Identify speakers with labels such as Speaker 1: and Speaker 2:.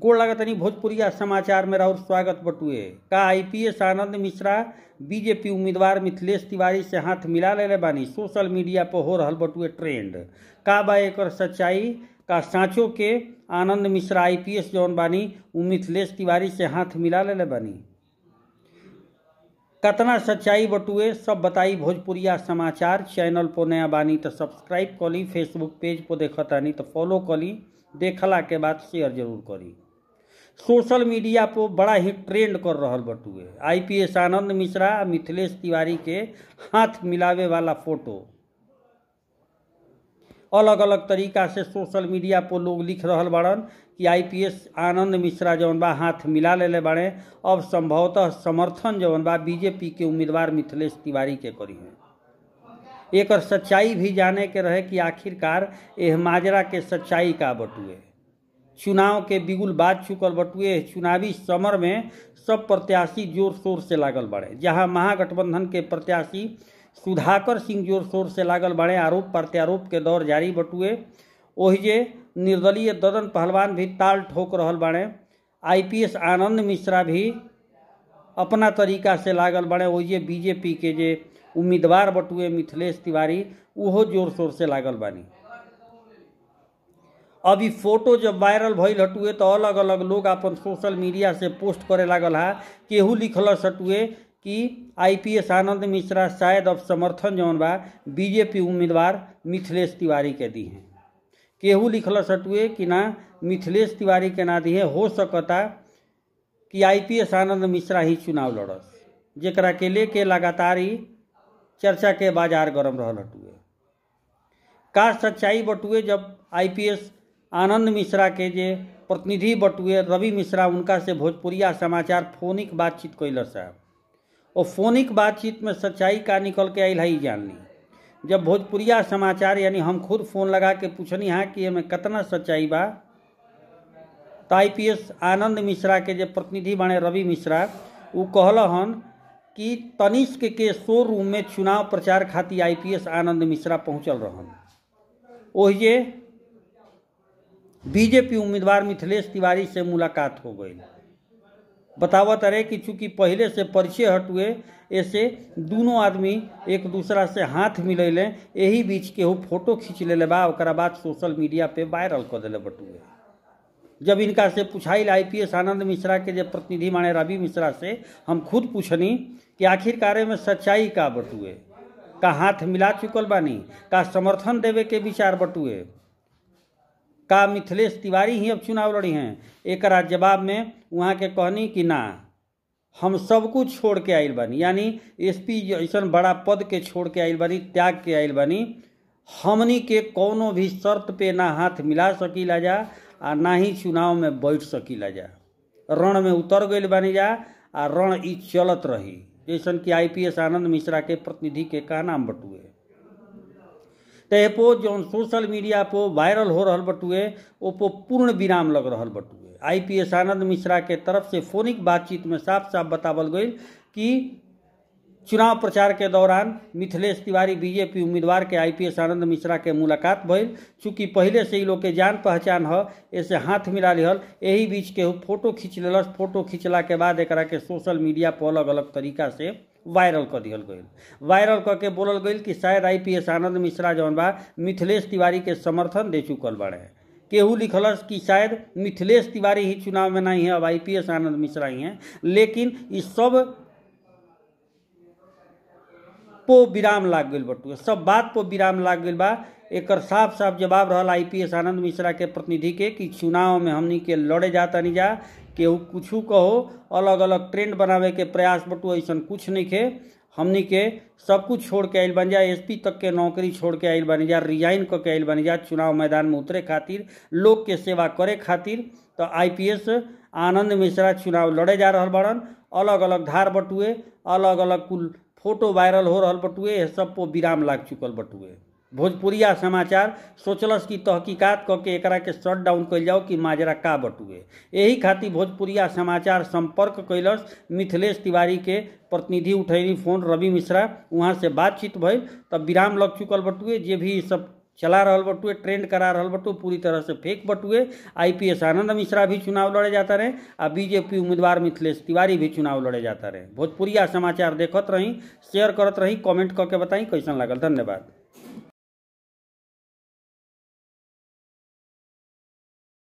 Speaker 1: गोड़ लागत भोजपुरिया समाचार में राहुल स्वागत बटुए का आईपीएस आनंद मिश्रा बीजेपी उम्मीदवार मिथिलेश तिवारी से हाथ मिला ले, बानी सोशल मीडिया पर हो रहा बटुए ट्रेंड का बा एक सच्चाई का साँचों के आनंद मिश्रा आईपीएस जौन बानी उ मिथिलेश तिवारी से हाथ मिला ले, बानी कतना सच्चाई बटुए सब बताई भोजपुरिया समाचार चैनल पर नया बानी तो सब्सक्राइब करी फेसबुक पेज पर देखतानी तो फॉलो करी देखला के बाद शेयर जरूर करी सोशल मीडिया पर बड़ा ही ट्रेंड कर रहा बटुए I P S Anand Mishra Mithilesh Tiwari के हाथ मिलावे वाला फोटो अलग अलग तरीका से सोशल मीडिया पर लोग लिख रहा बड़न कि I P S Anand Mishra जौन बा हाथ मिला ले, बड़े अब संभवतः समर्थन जौन बा बीजेपी के उम्मीदवार मिथिलेश तिवारी के करी है एक सच्चाई भी जाने के रहे कि आखिरकार यह माजरा के सच्चाई का बटुए चुनाव के बिगुल बात चुकल बटुए चुनावी समर में सब प्रत्याशी जोर शोर से लागल बड़े जहां महागठबंधन के प्रत्याशी सुधाकर सिंह जोर शोर से लागल बड़े आरोप प्रत्यारोप के दौर जारी बटुए ओहिजे निर्दलीय ददन पहलवान भी ताल ठोक रहा बाड़े आईपीएस आनंद मिश्रा भी अपना तरीका से लागल बड़े ओहिजे बीजेपी के जे उम्मीदवार बटुए मिथिलेश तिवारी उहो जोर शोर से लागल बानी अब फोटो जब वायरल भइल हटुए तो अलग अलग लोग अपन सोशल मीडिया से पोस्ट करे लागल है केहू लिखल हटुए कि आईपीएस आनंद मिश्रा शायद अब समर्थन जौन बा बीजेपी उम्मीदवार मिथिलेश तिवारी के दी हैं केहू लिखल हटुए कि ना मिथिलेश तिवारी के ना दी है हो सकता कि आईपीएस आनंद मिश्रा ही चुनाव लड़स जरा के लेके लगातार ही चर्चा के बाजार गरम रहा हटुए का सच्चाई बटुए जब आईपीएस आनंद मिश्रा के जे प्रतिनिधि बटुए रवि मिश्रा उनका से भोजपुरिया समाचार फोनिक बातचीत कैल साहब और फोनिक बातचीत में सच्चाई का निकल के आयल है जाननी जब भोजपुरिया समाचार यानी हम खुद फ़ोन लगा के पूछनी हाँ कि हमें कितना सच्चाई बा तो I P S Anand Mishra के जो प्रतिनिधि बने रवि मिश्रा वो कहल हन कि तनिष्क के, शोरूम में चुनाव प्रचार खातिर I P S Anand Mishra पहुँचल रहन ओहिजे बीजेपी उम्मीदवार मिथिलेश तिवारी से मुलाकात हो गई बतावत रहे कि चूंकि पहले से परिचय हटुए ऐसे दोनों आदमी एक दूसरा से हाथ मिले यही बीच केहू फोटो खींच ले बा और बाद सोशल मीडिया पे वायरल कर दिले बटुए जब इनका से पूछाई I P S Anand Mishra के जब प्रतिनिधि माने रवि मिश्रा से हम खुद पूछनी कि आखिरकार में सच्चाई का बटुए का हाथ मिला चुकल बानी का समर्थन देवे के विचार बटुए का मिथिलेश तिवारी ही अब चुनाव लड़ी हैं एक जवाब में वहाँ के कहनी कि ना हम सब कुछ छोड़ के आयल बनी यानी एस पी जैसा बड़ा पद के छोड़ के आयल बनी त्याग के आयल बनी हमनी के कोनो भी शर्त पे ना हाथ मिला सकीला जा आ ना ही चुनाव में बैठ सकीला जा रण में उतर गई बनी जा आ रण इ चलत रही जैसन कि आईपीएस आनंद मिश्रा के प्रतिनिधि के का नाम बटुए तहिपो जौन सोशल मीडिया पर वायरल हो रहा बटुए ओपो पूर्ण विराम लग रहा बटुए आईपीएस आनंद मिश्रा के तरफ से फोनिक बातचीत में साफ साफ बतावल गई कि चुनाव प्रचार के दौरान मिथिलेश तिवारी बीजेपी उम्मीदवार के आईपीएस आनंद मिश्रा के मुलाकात भइल चूँकि पहले से ही लोग के जान पहचान है ऐसे हाथ मिला लिहल यही बीच के फोटो खींच लेलस फोटो खींचला के बाद एक के सोशल मीडिया पर अलग अलग तरीका से वायरल कर दिया गई वायरल करके बोलल गई कि शायद I P S Anand Mishra जौन बा मिथिलेश तिवारी के समर्थन दे चुकल बड़े केहू लिखलस कि शायद मिथिलेश तिवारी ही चुनाव में नहीं है अब I P S Anand Mishra ही हैं लेकिन इस सब पो विराम लाग गई बटू सब बात पो विराम लाग गई बा एक साफ साफ जवाब रहा I P S Anand Mishra के प्रतिनिधि के कि चुनाव में हमनी के लड़े जा तनी जा केहू कुछ कहो अलग अलग ट्रेंड बनावे के प्रयास बटू ऐसा कुछ नहीं के हमनी के सब कुछ छोड़ के आयल बन जा पी तक के नौकरी छोड़ के आएल बनी जा रिजाइन करके के बनी जा चुनाव मैदान में उतरे खातिर लोग के सेवा करे खातिर तो आईपीएस आनंद मिश्रा चुनाव लड़े जा रहा बड़न अलग अलग धार बटुए अलग अलग कुल फोटो वायरल हो रहा बटुए सब पर विराम लाग चुकल बटुए भोजपुरिया समाचार सोचलस कि तहकीकात कऽ के के शट डाउन कल जाओ कि माजरा का बटुए यही खातिर भोजपुरिया समाचार संपर्क कैलस मिथिलेश तिवारी के प्रतिनिधि उठैली फोन रवि मिश्रा वहाँ से बातचीत भइल तब विराम लग चुकल बटुए जे भी सब चला रहा बटुए ट्रेंड करा रहा बटुए पूरी तरह से फेक बटुए आईपीएस आनंद मिश्रा भी चुनाव लड़े जाता रहे आ बीजेपी उम्मीदवार मिथिलेश तिवारी भी चुनाव लड़े जाता रहे भोजपुरिया समाचार देखत रही शेयर करत रही कमेंट करके बताई कैसन लागल धन्यवाद